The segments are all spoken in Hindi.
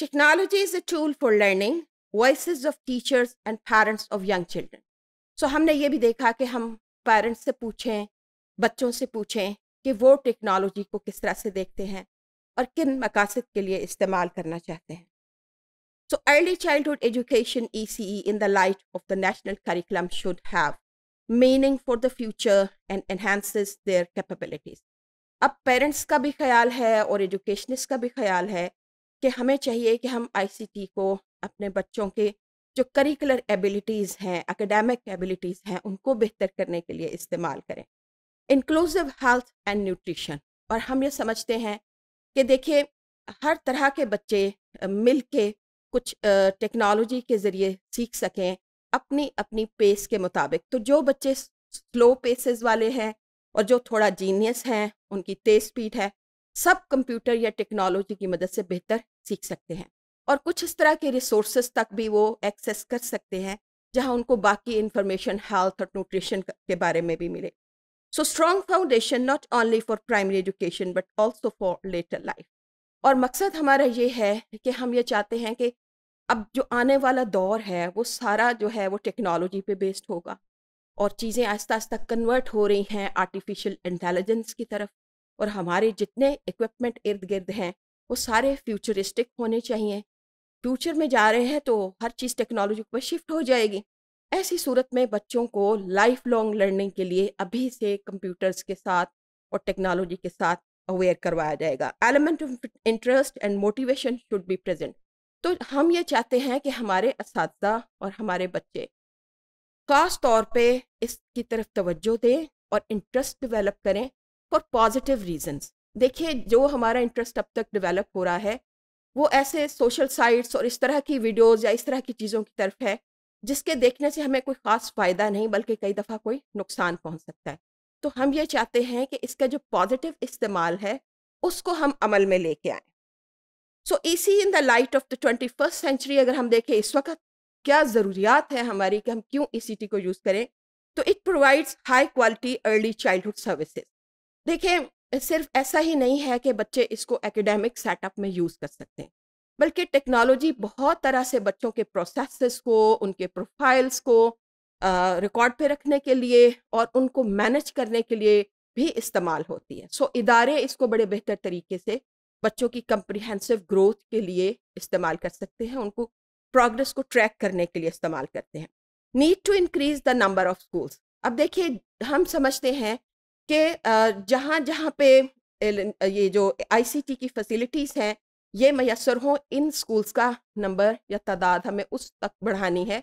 technology is a tool for learning voice of teachers and parents of young children so हमने ये भी देखा कि हम पेरेंट्स से पूछें बच्चों से पूछें कि वो टेक्नोलॉजी को किस तरह से देखते हैं और किन मकासद के लिए इस्तेमाल करना चाहते हैं so early childhood education E C E in the light of the national curriculum should have meaning for the future and enhance their capabilities अब पेरेंट्स का भी ख्याल है और एजुकेशनिस्ट का भी ख्याल है कि हमें चाहिए कि हम आईसीटी को अपने बच्चों के जो करिकुलर एबिलिटीज़ हैं एकेडमिक एबिलिटीज़ हैं उनको बेहतर करने के लिए इस्तेमाल करें इंक्लूसिव हेल्थ एंड न्यूट्रिशन और हम ये समझते हैं कि देखिए हर तरह के बच्चे मिल के कुछ टेक्नोलॉजी के ज़रिए सीख सकें अपनी अपनी पेस के मुताबिक तो जो बच्चे स्लो पेसेस वाले हैं और जो थोड़ा जीनियस हैं उनकी तेज़ स्पीड है सब कंप्यूटर या टेक्नोलॉजी की मदद से बेहतर सीख सकते हैं और कुछ इस तरह के रिसोर्स तक भी वो एक्सेस कर सकते हैं जहां उनको बाकी इन्फॉर्मेशन हेल्थ और न्यूट्रिशन के बारे में भी मिले so strong foundation not only for primary education but also for later life और मकसद हमारा ये है कि हम ये चाहते हैं कि अब जो आने वाला दौर है वो सारा जो है वो टेक्नोलॉजी पे बेस्ड होगा और चीज़ें आस्ता आस्ता कन्वर्ट हो रही हैं आर्टिफिशियल इंटेलिजेंस की तरफ और हमारे जितने इक्विपमेंट इर्द गिर्द हैं वो सारे फ्यूचरिस्टिक होने चाहिए फ्यूचर में जा रहे हैं तो हर चीज़ टेक्नोलॉजी पर शिफ्ट हो जाएगी ऐसी सूरत में बच्चों को लाइफ लॉन्ग लर्निंग के लिए अभी से कंप्यूटर्स के साथ और टेक्नोलॉजी के साथ अवेयर करवाया जाएगा element of interest and motivation should be present तो हम ये चाहते हैं कि हमारे इस और हमारे बच्चे ख़ास तौर पे इसकी तरफ तवज्जो दें और इंटरेस्ट डेवलप करें फॉर पॉजिटिव रीजंस देखिए जो हमारा इंटरेस्ट अब तक डेवलप हो रहा है वो ऐसे सोशल साइट्स और इस तरह की वीडियोस या इस तरह की चीज़ों की तरफ है जिसके देखने से हमें कोई ख़ास फ़ायदा नहीं बल्कि कई दफ़ा कोई नुकसान पहुंच सकता है तो हम ये चाहते हैं कि इसका जो पॉजिटिव इस्तेमाल है उसको हम अमल में लेके आए सो इसी in the light of the twenty first century अगर हम देखें इस वक्त क्या ज़रूरियात है हमारी कि हम क्यों ई e को यूज़ करें तो it provides high quality early childhood services देखिए सिर्फ ऐसा ही नहीं है कि बच्चे इसको एकेडमिक सेटअप में यूज़ कर सकते हैं बल्कि टेक्नोलॉजी बहुत तरह से बच्चों के प्रोसेस को उनके प्रोफाइल्स को रिकॉर्ड पे रखने के लिए और उनको मैनेज करने के लिए भी इस्तेमाल होती है सो so, इदारे इसको बड़े बेहतर तरीके से बच्चों की कंप्रिहेंसिव ग्रोथ के लिए इस्तेमाल कर सकते हैं उनको प्रोग्रेस को ट्रैक करने के लिए इस्तेमाल करते हैं need to increase the number of schools अब देखिए हम समझते हैं कि जहाँ जहाँ पे ये जो आईसीटी की फैसिलिटीज़ हैं ये मैसर हों इन स्कूल्स का नंबर या तादाद हमें उस तक बढ़ानी है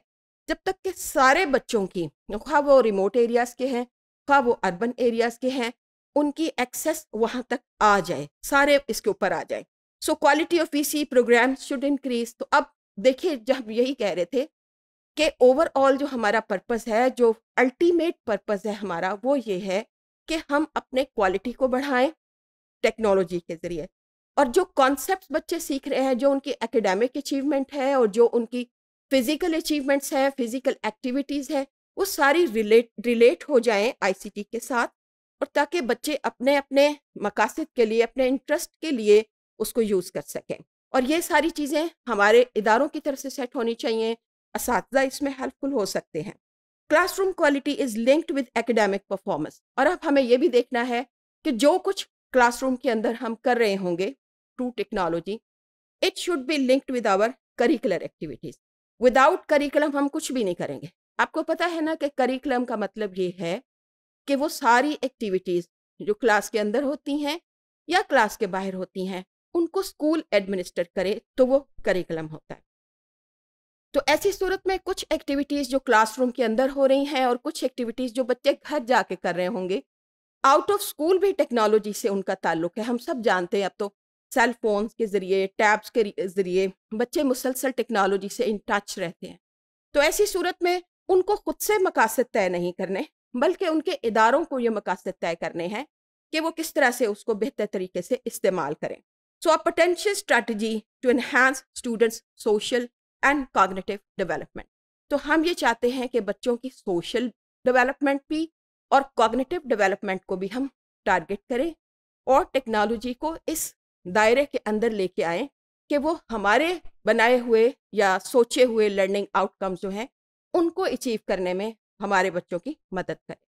जब तक कि सारे बच्चों की खा वो रिमोट एरियाज़ के हैं खा वो अर्बन एरियाज़ के हैं उनकी एक्सेस वहाँ तक आ जाए सारे इसके ऊपर आ जाए so quality of C program should increase तो अब देखिए जब यही कह रहे थे कि ओवरऑल जो हमारा पर्पस है जो अल्टीमेट पर्पस है हमारा वो ये है कि हम अपने क्वालिटी को बढ़ाएं टेक्नोलॉजी के ज़रिए और जो कॉन्सेप्ट बच्चे सीख रहे हैं जो उनकी एकेडमिक अचीवमेंट है और जो उनकी फिज़िकल अचीवमेंट्स हैं फिज़िकल एक्टिविटीज़ हैं वो सारी रिलेट रिलेट हो जाएं आईसीटी के साथ और ताकि बच्चे अपने अपने मकासद के लिए अपने इंटरेस्ट के लिए उसको यूज़ कर सकें और ये सारी चीज़ें हमारे इदारों की तरफ से सेट होनी चाहिए इस इसमें हेल्पफुल हो सकते हैं classroom quality is linked with academic performance और अब हमें यह भी देखना है कि जो कुछ क्लासरूम के अंदर हम कर रहे होंगे to technology it should be linked with our curricular activities without curriculum हम कुछ भी नहीं करेंगे आपको पता है ना कि करिकुलम का मतलब ये है कि वो सारी एक्टिविटीज जो क्लास के अंदर होती हैं या क्लास के बाहर होती हैं उनको स्कूल एडमिनिस्टर करे तो वो करिकुलम होता है तो ऐसी सूरत में कुछ एक्टिविटीज़ जो क्लासरूम के अंदर हो रही हैं और कुछ एक्टिविटीज़ जो बच्चे घर जा कर रहे होंगे आउट ऑफ स्कूल भी टेक्नोलॉजी से उनका ताल्लुक है हम सब जानते हैं अब तो सेल फोन्स के ज़रिए टैब्स के ज़रिए बच्चे मुसलसल टेक्नोलॉजी से इन टच रहते हैं तो ऐसी सूरत में उनको खुद से मकासद तय नहीं करने बल्कि उनके इदारों को ये मकासद तय करने हैं कि वो किस तरह से उसको बेहतर तरीके से इस्तेमाल करें so a potential strategy to enhance students social and cognitive development तो हम ये चाहते हैं कि बच्चों की सोशल डेवलपमेंट भी और कॉग्निटिव डेवलपमेंट को भी हम टारगेट करें और टेक्नोलॉजी को इस दायरे के अंदर लेके आए कि वो हमारे बनाए हुए या सोचे हुए लर्निंग आउटकम्स जो हैं उनको अचीव करने में हमारे बच्चों की मदद करें